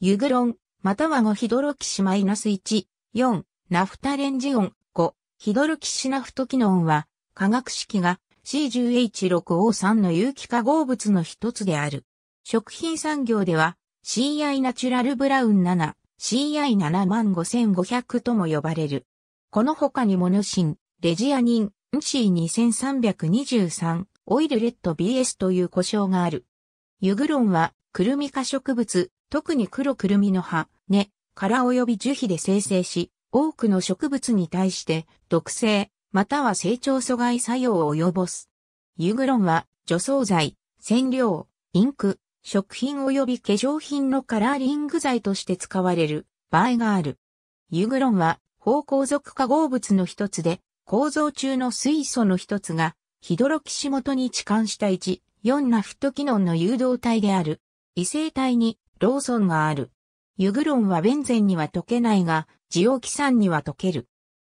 ユグロン、または5ヒドロキシマイナス -1、4、ナフタレンジオン、5、ヒドロキシナフトキノンは、化学式が C10H6O3 の有機化合物の一つである。食品産業では、CI ナチュラルブラウン7、CI75500 とも呼ばれる。この他にモノシン、レジアニン、C2323、オイルレッド BS という故障がある。ユグロンは、クルミ化植物、特に黒くるみの葉、根、殻及び樹皮で生成し、多くの植物に対して毒性、または成長阻害作用を及ぼす。ユグロンは除草剤、染料、インク、食品及び化粧品のカラーリング剤として使われる場合がある。ユグロンは芳香属化合物の一つで、構造中の水素の一つが、ヒドロキシ元に置換した1、4ナフト機能の誘導体である。異性体にローソンがある。ユグロンはベンゼンには溶けないが、ジオキサンには溶ける。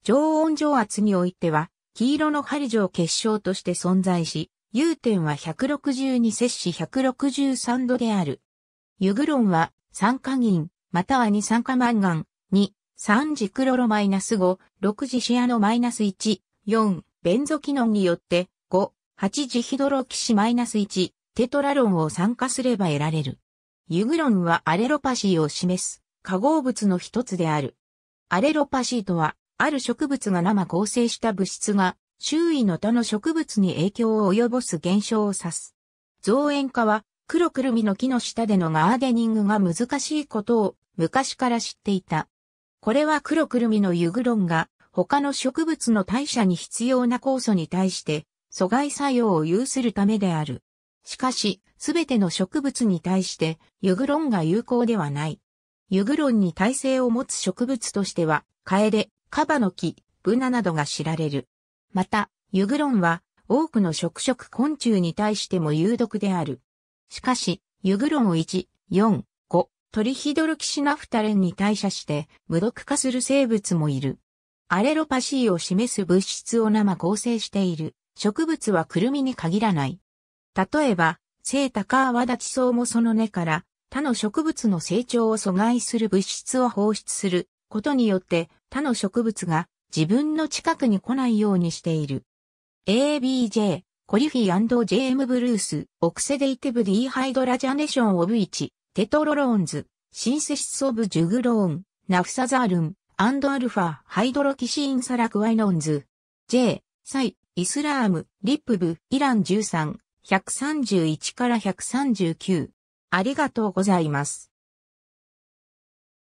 常温上圧においては、黄色の針状結晶として存在し、融点は162摂氏163度である。ユグロンは酸化銀、または二酸化マンガン、2、3次クロロマイナス5、6次シアノマイナス1、4、ベンゾキノンによって、5、8次ヒドロキシマイナス1、テトラロンを酸化すれば得られる。ユグロンはアレロパシーを示す化合物の一つである。アレロパシーとは、ある植物が生構成した物質が、周囲の他の植物に影響を及ぼす現象を指す。造園家は、黒くるみの木の下でのガーデニングが難しいことを昔から知っていた。これは黒くるみのユグロンが他の植物の代謝に必要な酵素に対して阻害作用を有するためである。しかし、すべての植物に対してユグロンが有効ではない。ユグロンに耐性を持つ植物としては、カエデ、カバの木、ブナなどが知られる。また、ユグロンは多くの食食昆虫に対しても有毒である。しかし、ユグロンを1、4、5、トリヒドロキシナフタレンに代謝して無毒化する生物もいる。アレロパシーを示す物質を生合成している植物はクルミに限らない。例えば、聖高泡立ち草もその根から他の植物の成長を阻害する物質を放出することによって他の植物が自分の近くに来ないようにしている。ABJ、コリフィ &JM ブルース、オクセデイティブディーハイドラジャネションオブイチ、テトロローンズ、シンセシスオブジュグローン、ナフサザールン、アンドアルファ、ハイドロキシインサラクワイノンズ、J、サイ、イスラーム、リップブ、イラン13、131から139。ありがとうございます。